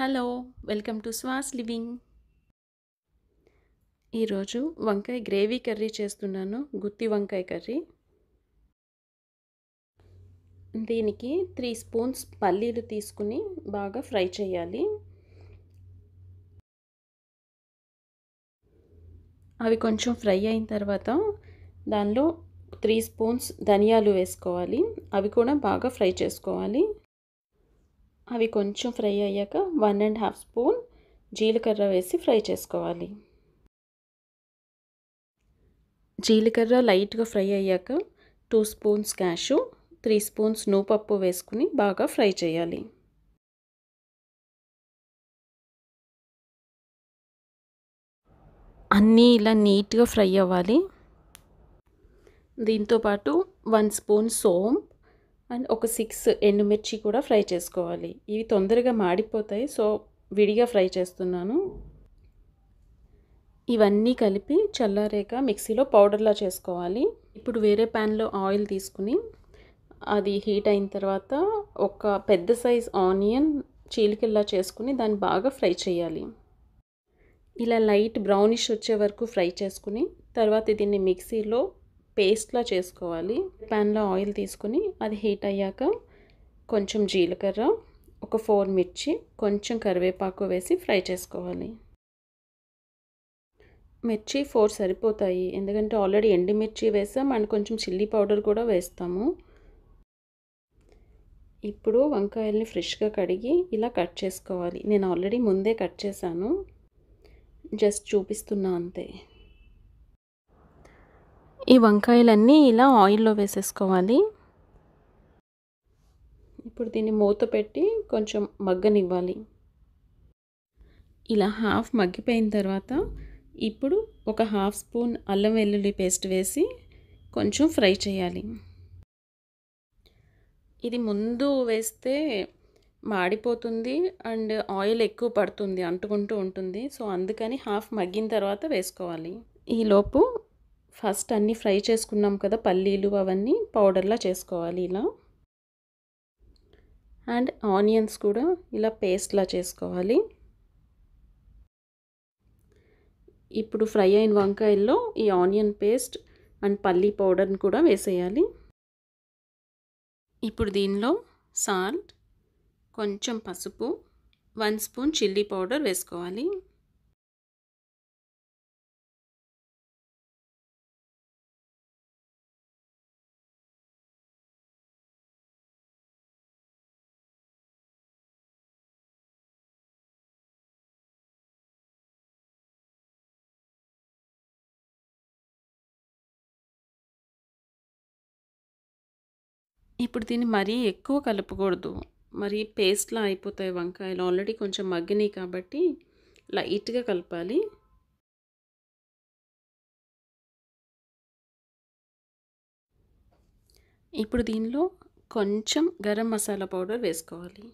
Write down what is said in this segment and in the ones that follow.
hello welcome to Swas living ఈరోజు వంకాయ gravy curry చేస్తున్నాను గుత్తి వంకాయ కర్రీ దీనికి త్రీ స్పూన్స్ పల్లీలు తీసుకుని బాగా ఫ్రై చేయాలి అవి కొంచెం ఫ్రై అయిన తర్వాత దానిలో త్రీ స్పూన్స్ ధనియాలు వేసుకోవాలి అవి కూడా బాగా ఫ్రై చేసుకోవాలి అవి కొంచెం ఫ్రై అయ్యాక వన్ అండ్ హాఫ్ స్పూన్ జీలకర్ర వేసి ఫ్రై చేసుకోవాలి జీలకర్ర లైట్గా ఫ్రై అయ్యాక two spoons cashew three spoons నూపప్పు వేసుకుని బాగా ఫ్రై చేయాలి అన్నీ ఇలా నీట్గా ఫ్రై అవ్వాలి దీంతోపాటు వన్ స్పూన్ సోమ్ అండ్ ఒక సిక్స్ ఎండుమిర్చి కూడా ఫ్రై చేసుకోవాలి ఇవి తొందరగా మాడిపోతాయి సో విడిగా ఫ్రై చేస్తున్నాను ఇవన్నీ కలిపి చల్లారాక మిక్సీలో పౌడర్లా చేసుకోవాలి ఇప్పుడు వేరే ప్యాన్లో ఆయిల్ తీసుకుని అది హీట్ అయిన తర్వాత ఒక పెద్ద సైజ్ ఆనియన్ చీలికల్లా చేసుకుని దాన్ని బాగా ఫ్రై చేయాలి ఇలా లైట్ బ్రౌనిష్ వచ్చే వరకు ఫ్రై చేసుకుని తర్వాత దీన్ని మిక్సీలో పేస్ట్లా చేసుకోవాలి ప్యాన్లో ఆయిల్ తీసుకుని అది హీట్ అయ్యాక కొంచెం జీలకర్ర ఒక ఫోర్ మిర్చి కొంచెం కరివేపాకు వేసి ఫ్రై చేసుకోవాలి మిర్చి ఫోర్ సరిపోతాయి ఎందుకంటే ఆల్రెడీ ఎండిమిర్చి వేసాం అండ్ కొంచెం చిల్లీ పౌడర్ కూడా వేస్తాము ఇప్పుడు వంకాయల్ని ఫ్రెష్గా కడిగి ఇలా కట్ చేసుకోవాలి నేను ఆల్రెడీ ముందే కట్ చేశాను జస్ట్ చూపిస్తున్నా అంతే ఈ వంకాయలన్నీ ఇలా ఆయిల్లో వేసేసుకోవాలి ఇప్పుడు దీన్ని మూత పెట్టి కొంచెం మగ్గనివ్వాలి ఇలా హాఫ్ మగ్గిపోయిన తర్వాత ఇప్పుడు ఒక హాఫ్ స్పూన్ అల్లం వెల్లుల్లి పేస్ట్ వేసి కొంచెం ఫ్రై చేయాలి ఇది ముందు వేస్తే మాడిపోతుంది అండ్ ఆయిల్ ఎక్కువ పడుతుంది అంటుకుంటూ ఉంటుంది సో అందుకని హాఫ్ మగ్గిన తర్వాత వేసుకోవాలి ఈలోపు ఫస్ట్ అన్నీ ఫ్రై చేసుకున్నాం కదా పల్లీలు అవన్నీ పౌడర్లా చేసుకోవాలి ఇలా అండ్ ఆనియన్స్ కూడా ఇలా పేస్ట్లా చేసుకోవాలి ఇప్పుడు ఫ్రై అయిన వంకాయల్లో ఈ ఆనియన్ పేస్ట్ అండ్ పల్లీ పౌడర్ని కూడా వేసేయాలి ఇప్పుడు దీనిలో సాల్ట్ కొంచెం పసుపు వన్ స్పూన్ చిల్లీ పౌడర్ వేసుకోవాలి ఇప్పుడు దీన్ని మరీ ఎక్కువ కలుపకూడదు మరి పేస్ట్లా అయిపోతాయి వంకాయలు ఆల్రెడీ కొంచెం మగ్గినాయి కాబట్టి లైట్గా కలపాలి ఇప్పుడు దీనిలో కొంచెం గరం మసాలా పౌడర్ వేసుకోవాలి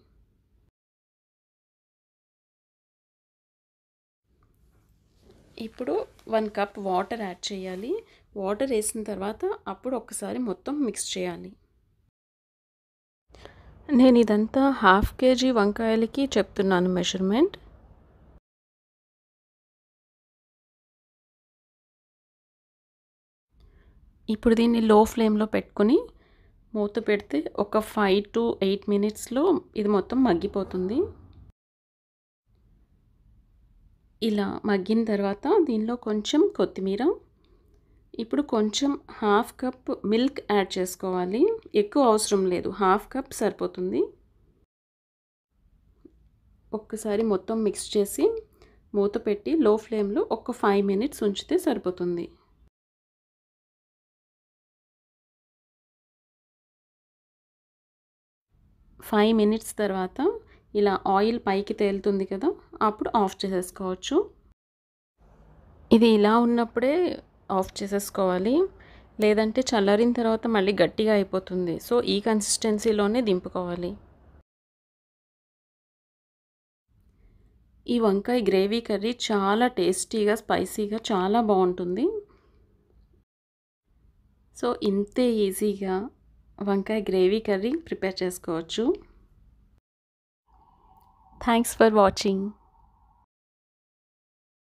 ఇప్పుడు వన్ కప్ వాటర్ యాడ్ చేయాలి వాటర్ వేసిన తర్వాత అప్పుడు ఒక్కసారి మొత్తం మిక్స్ చేయాలి నేను ఇదంతా హాఫ్ కేజీ వంకాయలకి చెప్తున్నాను మెషర్మెంట్ ఇప్పుడు దీన్ని లో ఫ్లేమ్లో పెట్టుకుని మూత పెడితే ఒక ఫైవ్ టు ఎయిట్ మినిట్స్లో ఇది మొత్తం మగ్గిపోతుంది ఇలా మగ్గిన తర్వాత దీనిలో కొంచెం కొత్తిమీర ఇప్పుడు కొంచెం హాఫ్ కప్ మిల్క్ యాడ్ చేసుకోవాలి ఎక్కువ అవసరం లేదు హాఫ్ కప్ సరిపోతుంది ఒక్కసారి మొత్తం మిక్స్ చేసి మూత పెట్టి లో ఫ్లేమ్లో ఒక ఫైవ్ మినిట్స్ ఉంచితే సరిపోతుంది ఫైవ్ మినిట్స్ తర్వాత ఇలా ఆయిల్ పైకి తేలుతుంది కదా అప్పుడు ఆఫ్ చేసేసుకోవచ్చు ఇది ఇలా ఉన్నప్పుడే ఆఫ్ చేసేసుకోవాలి లేదంటే చల్లారిన తర్వాత మళ్ళీ గట్టిగా అయిపోతుంది సో ఈ కన్సిస్టెన్సీలోనే దింపుకోవాలి ఈ వంకాయ గ్రేవీ కర్రీ చాలా టేస్టీగా స్పైసీగా చాలా బాగుంటుంది సో ఇంతే ఈజీగా వంకాయ గ్రేవీ కర్రీ ప్రిపేర్ చేసుకోవచ్చు థ్యాంక్స్ ఫర్ వాచింగ్